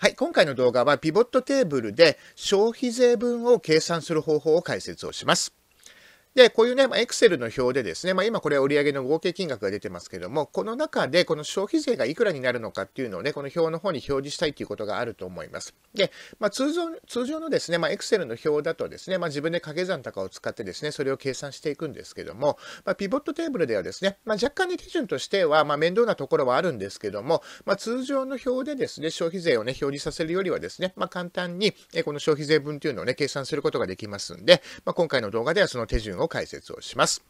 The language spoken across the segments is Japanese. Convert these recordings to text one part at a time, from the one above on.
はい、今回の動画はピボットテーブルで消費税分を計算する方法を解説をします。で、こういうね、エクセルの表でですね、まあ、今これは売上の合計金額が出てますけども、この中でこの消費税がいくらになるのかっていうのをね、この表の方に表示したいということがあると思います。で、まあ、通常、通常のですね、まエクセルの表だとですね、まあ、自分で掛け算とかを使ってですね、それを計算していくんですけども、まあ、ピボットテーブルではですね、まあ、若干ね、手順としては、まあ、面倒なところはあるんですけども、まあ、通常の表でですね、消費税をね、表示させるよりはですね、まあ、簡単に、この消費税分というのをね、計算することができますんで、まあ、今回の動画ではその手順を解説をします。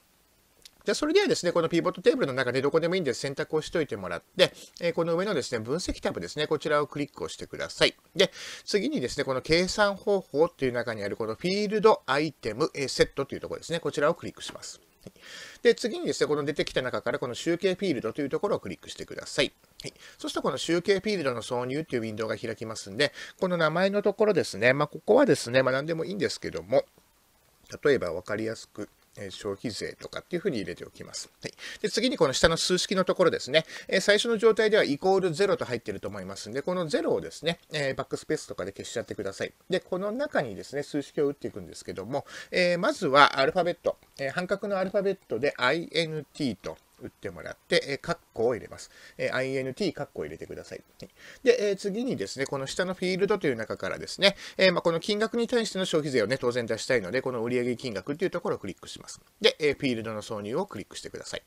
じゃそれではですね、このピボットテーブルの中でどこでもいいんで選択をしておいてもらって、えこの上のですね、分析タブですね、こちらをクリックをしてください。で、次にですね、この計算方法っていう中にあるこのフィールド、アイテム、えセットというところですね、こちらをクリックします。で、次にですね、この出てきた中からこの集計フィールドというところをクリックしてください。はい、そしたらこの集計フィールドの挿入というウィンドウが開きますんで、この名前のところですね、まあ、ここはですね、まあ、何でもいいんですけども、例えば分かりやすく消費税とかっていうふうに入れておきます。はい、で次にこの下の数式のところですね、え最初の状態ではイコール0と入ってると思いますんで、この0をですね、えバックスペースとかで消しちゃってください。で、この中にですね、数式を打っていくんですけども、えまずはアルファベット、え半角のアルファベットで int と打ってもらって、えカッコを入れます。え int カッコを入れてください。で、え次にですね、この下のフィールドという中からですね、えまこの金額に対しての消費税をね、当然出したいので、この売上金額というところをクリックします。で、えフィールドの挿入をクリックしてください。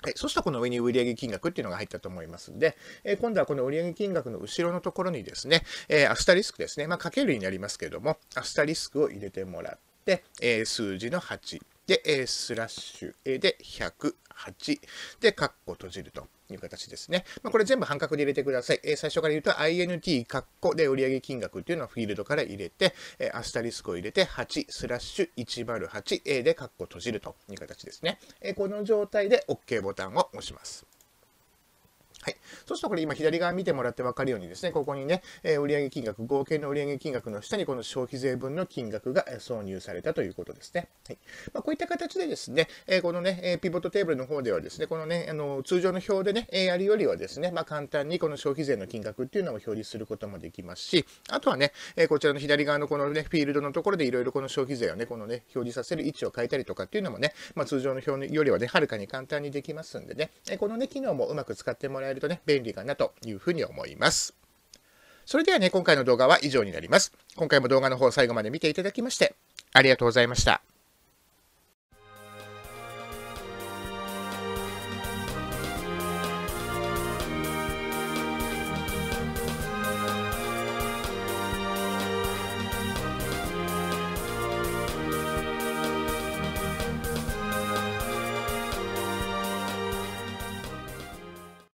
はい、そしたらこの上に売上金額っていうのが入ったと思いますんで、えー、今度はこの売上金額の後ろのところにですね、えー、アスタリスクですね、まあ、かけるになりますけれども、アスタリスクを入れてもらって、えー、数字の8。で、えスラッシュで108で、カッコ閉じると。いう形ですね。まあ、これ全部半角で入れてください。えー、最初から言うと INT カッコで売上金額っていうのはフィールドから入れて、えー、アスタリスクを入れて8スラッシュ 108A でカッコ閉じるという形ですね。えー、この状態で OK ボタンを押します。はい。そしたらこれ今左側見てもらって分かるようにですね、ここにね、え売上金額、合計の売上金額の下にこの消費税分の金額が挿入されたということですね。はい。まあ、こういった形でですね、えこのね、ピボットテーブルの方ではですね、このね、あの通常の表でね、やるよりはですね、まあ、簡単にこの消費税の金額っていうのを表示することもできますし、あとはね、えこちらの左側のこのね、フィールドのところでいろいろこの消費税をね、このね、表示させる位置を変えたりとかっていうのもね、まあ、通常の表よりはね、はるかに簡単にできますんでね、えこのね、機能もうまく使ってもらえるるとね、便利かなというふうに思います。それではね、今回の動画は以上になります。今回も動画の方最後まで見ていただきまして、ありがとうございました。